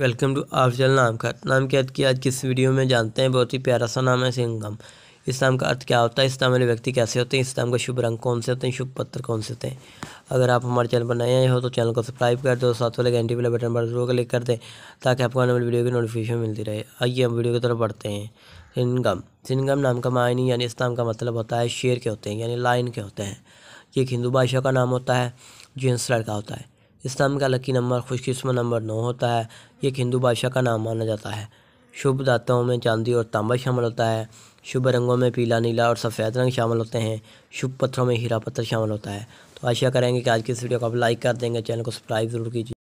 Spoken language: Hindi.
वेलकम टू आप चल नाम का नाम के अर्थ की आज किस वीडियो में जानते हैं बहुत ही प्यारा सा नाम है सिंगम इस नाम का अर्थ क्या होता है इस नाम वाले व्यक्ति कैसे होते हैं इस नाम का शुभ रंग कौन से होते हैं शुभ पत्र कौन से होते हैं अगर आप हमारे चैनल पर नए आए हो तो चैनल को सब्सक्राइब कर दो साथ वाले घंटी वाले बटन पर जरूर क्लिक कर दें ताकि आपको आने वाली वीडियो की नोटिफिकेशन मिलती रहे आइए हम वीडियो की तरफ बढ़ते हैं सिंगम सिंगम नाम का मायनी यानी इस नाम का मतलब होता है शेर के होते हैं यानी लाइन के होते हैं ये एक हिंदू भाषा का नाम होता है जो हिंसलर का होता है इस नाम का लकी नंबर खुशकस्म नंबर नौ होता है ये एक हिंदू बादशाह का नाम माना जाता है शुभ दाताओं में चांदी और तांबा शामिल होता है शुभ रंगों में पीला नीला और सफ़ेद रंग शामिल होते हैं शुभ पत्थरों में हीरा पत्थर शामिल होता है तो आशा करेंगे कि आज की इस वीडियो को आप लाइक कर देंगे चैनल को सब्सक्राइब जरूर कीजिए